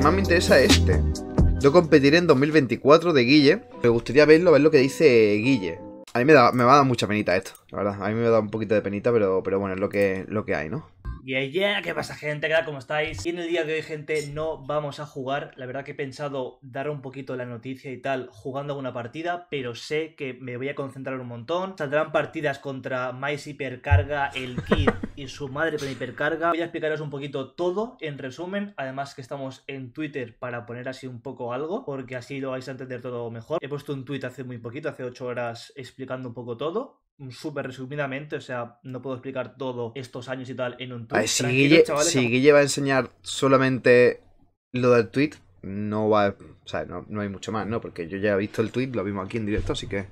más me interesa este. Yo competiré en 2024 de Guille. Me gustaría verlo, ver lo que dice Guille. A mí me, da, me va a dar mucha penita esto, la verdad. A mí me da un poquito de penita, pero, pero bueno, es lo que, lo que hay, ¿no? Y yeah, ¿qué pasa gente? ¿Qué tal? ¿Cómo estáis? Y en el día de hoy, gente, no vamos a jugar. La verdad que he pensado dar un poquito la noticia y tal jugando alguna partida, pero sé que me voy a concentrar un montón. Saldrán partidas contra Mice Hipercarga, el Kid y su madre con Hipercarga. Voy a explicaros un poquito todo en resumen. Además que estamos en Twitter para poner así un poco algo, porque así lo vais a entender todo mejor. He puesto un tweet hace muy poquito, hace 8 horas, explicando un poco todo. Mm, súper resumidamente, o sea, no puedo explicar todo estos años y tal en un tweet. si, si Guille va a enseñar solamente lo del tweet, no va, o sea, no, hay mucho más, ¿no? Porque yo ya he visto el tweet, lo vimos aquí en directo, así que,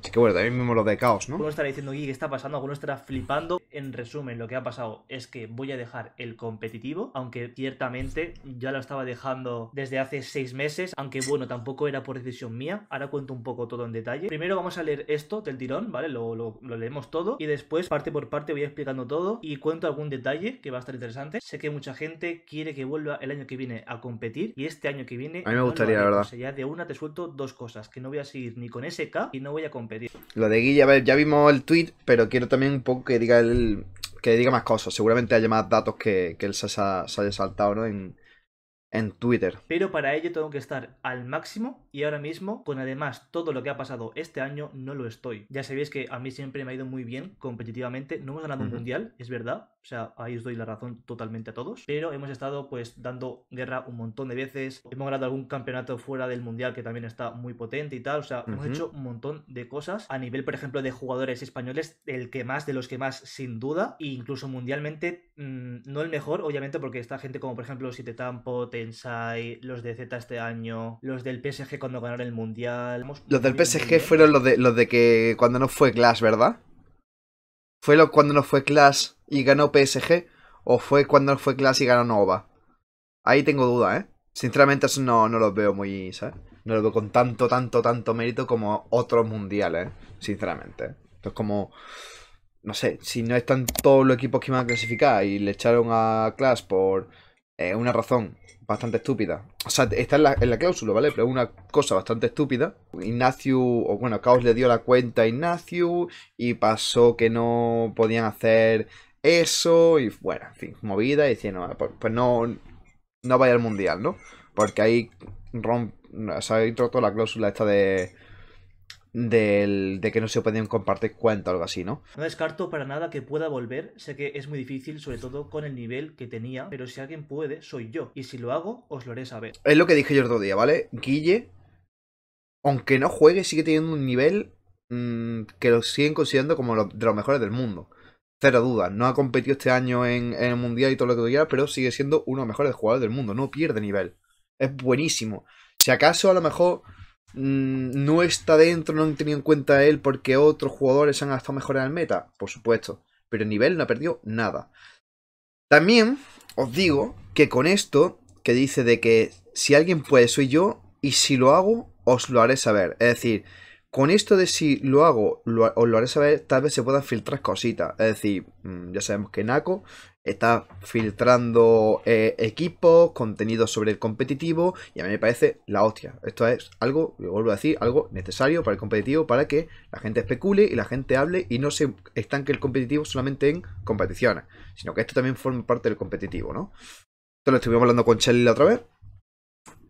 así que bueno, también vimos lo de caos, ¿no? Alguno estará diciendo, Gui, ¿qué está pasando? Alguno estará flipando. En resumen, lo que ha pasado es que voy a dejar el competitivo, aunque ciertamente ya lo estaba dejando desde hace seis meses, aunque bueno, tampoco era por decisión mía. Ahora cuento un poco todo en detalle. Primero vamos a leer esto del tirón, ¿vale? Lo, lo, leemos todo y después, parte por parte, voy explicando todo y cuento algún detalle que va a estar interesante. Sé que mucha gente quiere que vuelva el año que viene a competir y este año año que viene. A mí me gustaría, la verdad. ya de una te suelto dos cosas: que no voy a seguir ni con SK y no voy a competir. Lo de Guille, a ver, ya vimos el tweet, pero quiero también un poco que diga el, que diga más cosas. Seguramente haya más datos que, él se, se, haya saltado ¿no? en, en Twitter. Pero para ello tengo que estar al máximo y ahora mismo, con además todo lo que ha pasado este año, no lo estoy. Ya sabéis que a mí siempre me ha ido muy bien competitivamente. No hemos ganado un mundial, es verdad. O sea, ahí os doy la razón totalmente a todos. Pero hemos estado pues dando guerra un montón de veces. Hemos ganado algún campeonato fuera del mundial que también está muy potente y tal. O sea, hemos hecho un montón de cosas. A nivel, por ejemplo, de jugadores españoles, el que más, de los que más, sin duda. E incluso mundialmente, mm, no el mejor, obviamente, porque está gente como, por ejemplo, te Tampo, Tensai, los de Z este año, los del PSG cuando ganaron el mundial. Los del PSG fueron los de, los de que cuando no fue Clash, ¿verdad? ¿Fue cuando no fue Clash y ganó PSG? ¿O fue cuando no fue Clash y ganó Nova? Ahí tengo duda, ¿eh? Sinceramente, eso no, no los veo muy. ¿sabes? No lo veo con tanto, tanto, tanto mérito como otros mundiales, ¿eh? sinceramente. Entonces, como. No sé, si no están todos los equipos que iban a clasificar y le echaron a Clash por una razón bastante estúpida. O sea, está en la, cláusula, ¿vale? Pero es una cosa bastante estúpida. Ignacio, o bueno, Caos le dio la cuenta a Ignacio y pasó que no podían hacer eso y bueno, en fin, movida y diciendo, ah, pues, pues, no, no vaya al mundial, ¿no? Porque ahí rompe, o sea, la cláusula esta de del, de que no se pueden compartir cuenta o algo así, ¿no? No descarto para nada que pueda volver, sé que es muy difícil, sobre todo con el nivel que tenía, pero si alguien puede, soy yo, y si lo hago, os lo haré saber. Es lo que dije yo el otro día, ¿vale? Guille, aunque no juegue, sigue teniendo un nivel mm, que lo siguen considerando como de los mejores del mundo. Cero dudas no ha competido este año en, el Mundial y todo lo que quiera, pero sigue siendo uno de los mejores jugadores del mundo, no pierde nivel. Es buenísimo. Si acaso a lo mejor Mm, no está dentro, no han tenido en cuenta él porque otros jugadores han estado mejor en el meta, por supuesto, pero el nivel no ha perdido nada. También os digo que con esto que dice de que si alguien puede soy yo y si lo hago os lo haré saber, es decir, con esto de si lo hago, lo, lo haré saber, tal vez se puedan filtrar cositas. Es decir, mm, ya sabemos que Naco está filtrando eh, equipos, contenidos sobre el competitivo, y a mí me parece la hostia. Esto es algo, lo vuelvo a decir, algo necesario para el competitivo, para que la gente especule y la gente hable y no se estanque el competitivo solamente en competiciones, sino que esto también forme parte del competitivo, ¿no? Esto lo estuvimos hablando con Shelly la otra vez,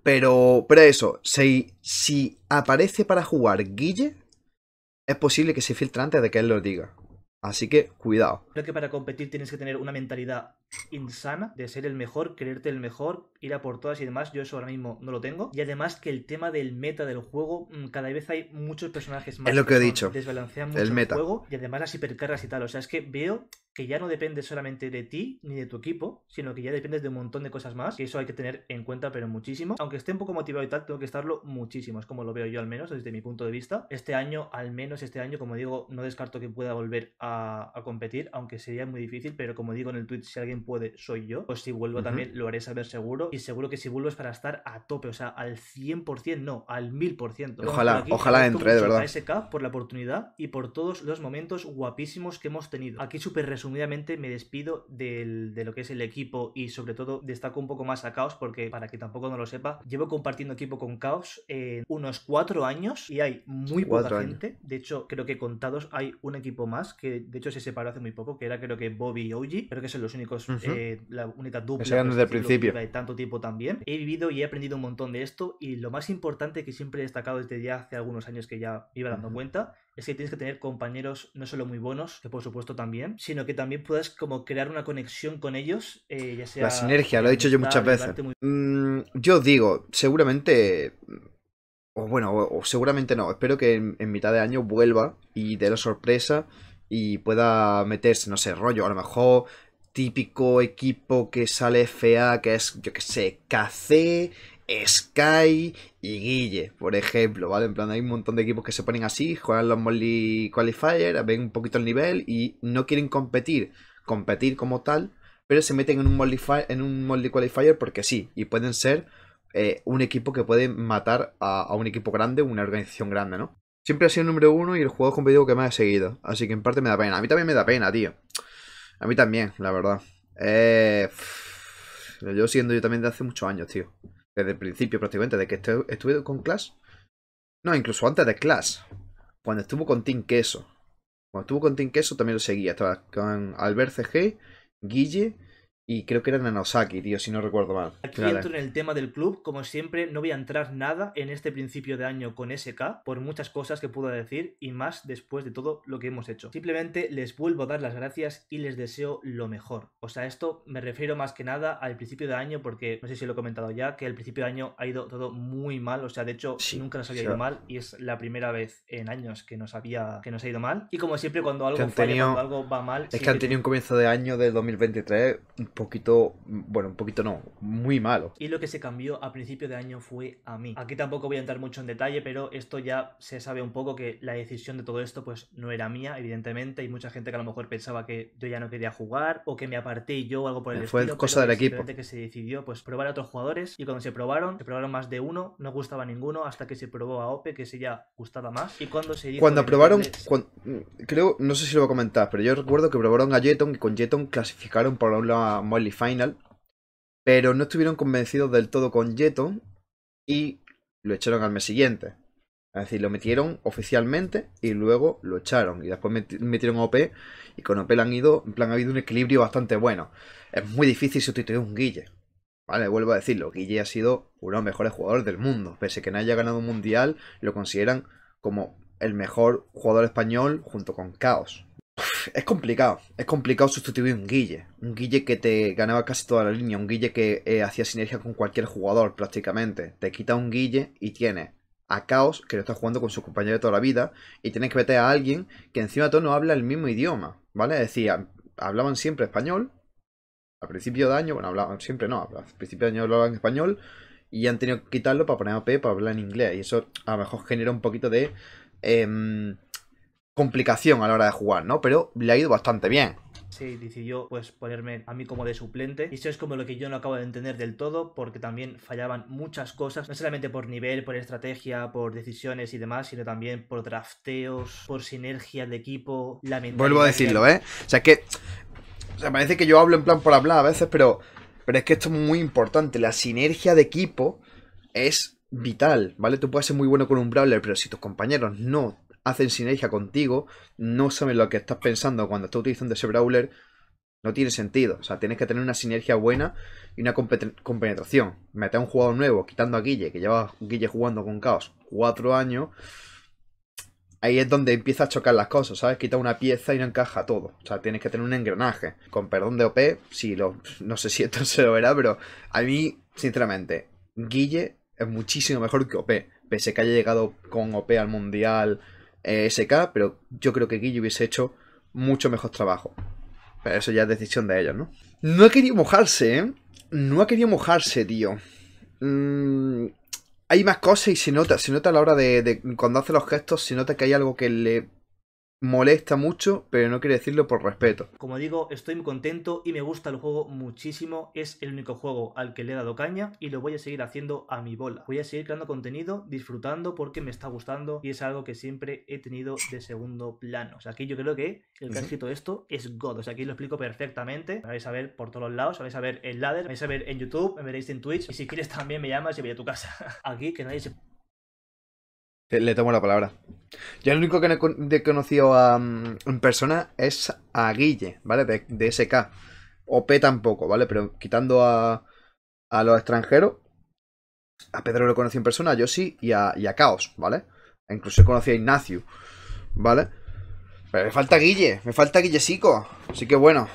pero, pero eso, si, si aparece para jugar Guille, es posible que se filtre antes de que él lo diga. Así que cuidado. Creo que para competir tienes que tener una mentalidad insana de ser el mejor, creerte el mejor, ir a por todas y demás. Yo eso ahora mismo no lo tengo. Y además que el tema del meta del juego, mm, cada vez hay muchos personajes más. Es lo que, he dicho. Desbalancean mucho el, juego y además las hipercargas y tal. O sea, es que veo que ya no depende solamente de ti ni de tu equipo, sino que ya dependes de un montón de cosas más, que eso hay que tener en cuenta, pero muchísimo. Aunque esté un poco motivado y tal, tengo que estarlo muchísimo, es como lo veo yo al menos desde mi punto de vista. Este año, al menos este año, como digo, no descarto que pueda volver a competir, aunque sería muy difícil, pero como digo en el tweet, si alguien puede soy yo, o pues si vuelvo también lo haré saber seguro y seguro que si vuelvo es para estar a tope, o sea, al 100%, no, al 1000%. Ojalá, ojalá entre, de verdad. A SK por la oportunidad y por todos los momentos guapísimos que hemos tenido. Aquí súper resumidamente me despido del, de lo que es el equipo y sobre todo destaco un poco más a Caos porque para que tampoco no lo sepa, llevo compartiendo equipo con Caos en unos cuatro años y hay muy poca gente. De hecho, creo que contados hay un equipo más que de hecho se separó hace muy poco, que era creo que Bobby y Oji. Creo que son los únicos eh, la única dupla de tanto tiempo también. He vivido y he aprendido un montón de esto y lo más importante que siempre he destacado desde ya hace algunos años que ya iba dando cuenta es que tienes que tener compañeros no solo muy buenos, que por supuesto también, sino que también puedas como crear una conexión con ellos, eh, ya sea... La sinergia, lo he dicho yo muchas veces. Mm, yo digo, seguramente... Mm, o bueno, o, seguramente no. Espero que en, mitad de año vuelva y dé la sorpresa y pueda meterse, no sé, rollo. A lo mejor típico equipo que sale FA, que es, yo que sé, KC, Sky y Guille, por ejemplo, ¿vale? En plan, hay un montón de equipos que se ponen así, juegan los Molly Qualifier, ven un poquito el nivel y no quieren competir, competir como tal, pero se meten en un Molly, en un Qualifier porque sí, y pueden ser eh, un equipo que puede matar a, un equipo grande, una organización grande, ¿no? Siempre ha sido el número uno y el juego competitivo que más ha seguido, así que en parte me da pena. A mí también me da pena, tío. A mí también, la verdad. Lo eh, yo siendo yo también de hace muchos años, tío. Desde el principio prácticamente, de que estuve con Clash. No, incluso antes de Clash. Cuando estuvo con Team Queso. Cuando estuvo con Team Queso también lo seguía. Estaba con Albert CG, Guille y creo que era Nanosaki, tío, si no recuerdo mal. Aquí entro en el tema del club. Como siempre, no voy a entrar nada en este principio de año con SK por muchas cosas que puedo decir y más después de todo lo que hemos hecho. Simplemente les vuelvo a dar las gracias y les deseo lo mejor. O sea, esto me refiero más que nada al principio de año porque no sé si lo he comentado ya, que el principio de año ha ido todo muy mal. O sea, de hecho, nunca nos había ido mal y es la primera vez en años que nos, había, que nos ha ido mal. Y como siempre, cuando algo, cuando algo va mal. Es que han tenido un comienzo de año del 2023 poquito, bueno, un poquito no, muy malo. Y lo que se cambió a principio de año fue a mí. Aquí tampoco voy a entrar mucho en detalle, pero esto ya se sabe un poco que la decisión de todo esto pues no era mía, evidentemente, Hay mucha gente que a lo mejor pensaba que yo ya no quería jugar o que me aparté yo o algo por el estilo. Fue cosa del equipo. que se decidió pues probar a otros jugadores y cuando se probaron, se probaron más de uno, no gustaba ninguno hasta que se probó a Ope, que se ya gustaba más. Y cuando se Cuando probaron, creo, no sé si lo voy a comentar, pero yo recuerdo que probaron a Jeton y con Jeton clasificaron para una Molly Final, pero no estuvieron convencidos del todo con Yeto y lo echaron al mes siguiente. Es decir, lo metieron oficialmente y luego lo echaron. Y después metieron OP y con OP han ido, en plan, ha habido un equilibrio bastante bueno. Es muy difícil sustituir un Guille. Vale, vuelvo a decirlo, Guille ha sido uno de los mejores jugadores del mundo. Pese a que no haya ganado un mundial, lo consideran como el mejor jugador español junto con Caos. Es complicado, es complicado sustituir un Guille. Un Guille que te ganaba casi toda la línea, un Guille que eh, hacía sinergia con cualquier jugador prácticamente. Te quita un Guille y tienes a Caos, que lo está jugando con su compañero de toda la vida, y tienes que meter a alguien que encima de todo no habla el mismo idioma, ¿vale? Es decir, hablaban siempre español, al principio de año, bueno, hablaban siempre, no, al principio de año hablaban español, y han tenido que quitarlo para poner a P para hablar en inglés, y eso a lo mejor genera un poquito de... Em, complicación a la hora de jugar, ¿no? Pero le ha ido bastante bien. Sí, decidió pues ponerme a mí como de suplente. Y eso es como lo que yo no acabo de entender del todo, porque también fallaban muchas cosas, no solamente por nivel, por estrategia, por decisiones y demás, sino también por drafteos, por sinergia de equipo, lamentablemente. Vuelvo a decirlo, ¿eh? O sea, que... O sea, parece que yo hablo en plan por hablar a veces, pero... Pero es que esto es muy importante. La sinergia de equipo es vital, ¿vale? Tú puedes ser muy bueno con un brawler, pero si tus compañeros no hacen sinergia contigo, no saben lo que estás pensando cuando estás utilizando ese brawler, no tiene sentido. O sea, tienes que tener una sinergia buena y una compenetración. Meter a un jugador nuevo, quitando a Guille, que lleva Guille jugando con Caos cuatro años. Ahí es donde empieza a chocar las cosas, ¿sabes? Quita una pieza y no encaja todo. O sea, tienes que tener un engranaje. Con perdón de OP, si lo, no sé si esto se lo verá, pero a mí, sinceramente, Guille es muchísimo mejor que OP. Pese que haya llegado con OP al Mundial seca eh, SK, pero yo creo que Guille hubiese hecho mucho mejor trabajo. Pero eso ya es decisión de ellos, ¿no? No ha querido mojarse, ¿eh? No ha querido mojarse, tío. Mm, hay más cosas y se nota, se nota a la hora de, de, cuando hace los gestos, se nota que hay algo que le molesta mucho, pero no quiero decirlo por respeto. Como digo, estoy muy contento y me gusta el juego muchísimo. Es el único juego al que le he dado caña y lo voy a seguir haciendo a mi bola. Voy a seguir creando contenido, disfrutando porque me está gustando y es algo que siempre he tenido de segundo plano. O sea, aquí yo creo que el que ha escrito esto es God. O sea, aquí lo explico perfectamente. Me vais a ver por todos lados, me vais a ver en Ladder, me vais a ver en YouTube, me veréis en Twitch y si quieres también me llamas y voy a tu casa. Aquí que nadie se le tomo la palabra. Yo el único que no he conocido a, mm, en persona es a Guille, ¿vale? De, de, SK. OP tampoco, ¿vale? Pero quitando a, a los extranjeros, a Pedro lo conocí en persona, a Yoshi y a, caos Chaos, ¿vale? E incluso conocí a Ignacio, ¿vale? me falta Guille, me falta Guillecico. Así que bueno,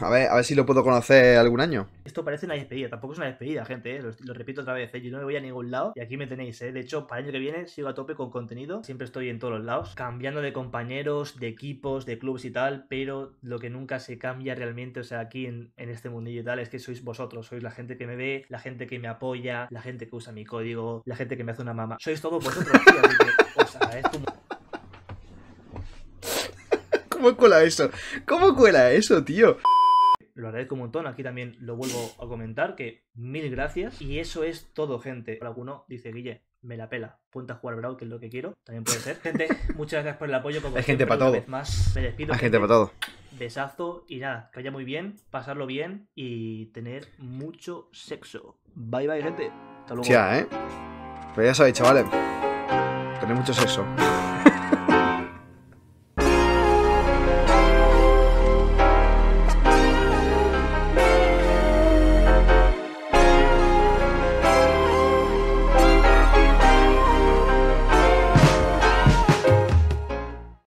a ver, a ver si lo puedo conocer algún año. Esto parece una despedida, tampoco es una despedida, gente, eh, lo, repito otra vez, eh, yo no me voy a ningún lado y aquí me tenéis, eh. de hecho, para el año que viene sigo a tope con contenido, siempre estoy en todos los lados, cambiando de compañeros, de equipos, de clubes y tal, pero lo que nunca se cambia realmente, o sea, aquí en, este mundillo y tal, es que sois vosotros, sois la gente que me ve, la gente que me apoya, la gente que usa mi código, la gente que me hace una mamá, sois todos vosotros, tío, así que ¿Cómo cuela eso? ¿Cómo cuela eso, tío? Lo agradezco un montón, aquí también lo vuelvo a comentar, que mil gracias. Y eso es todo, gente. Para alguno dice, Guille, me la pela. Ponte a jugar bravo que es lo que quiero. También puede ser. Gente, muchas gracias por el apoyo. Hay gente para todo. más, me despido. Hay gente, para todo. Besazo y nada, que vaya muy bien, pasarlo bien y tener mucho sexo. Bye bye, gente. Hasta luego. Ya, ¿eh? Pero ya sabéis, chavales. Tener mucho sexo.